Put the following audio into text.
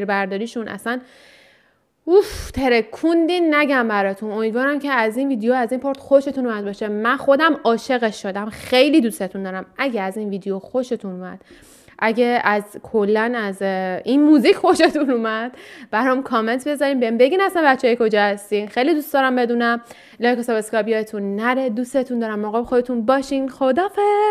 برداریشون اصلا اوف ترکوندین نگم براتون امیدوارم که از این ویدیو از این پارت خوشتون اومد باشه من خودم عاشقش شدم خیلی دوستتون دارم اگه از این ویدیو خوشتون اومد اگه از کلا از این موزیک خوشتون اومد برام کامنت بذارین بهم بگین اصلا بچه کجا هستین خیلی دوست دارم بدونم لایک و سابسکرایب یادتون نره دوستتون دارم مراقب خودتون باشین خدافظ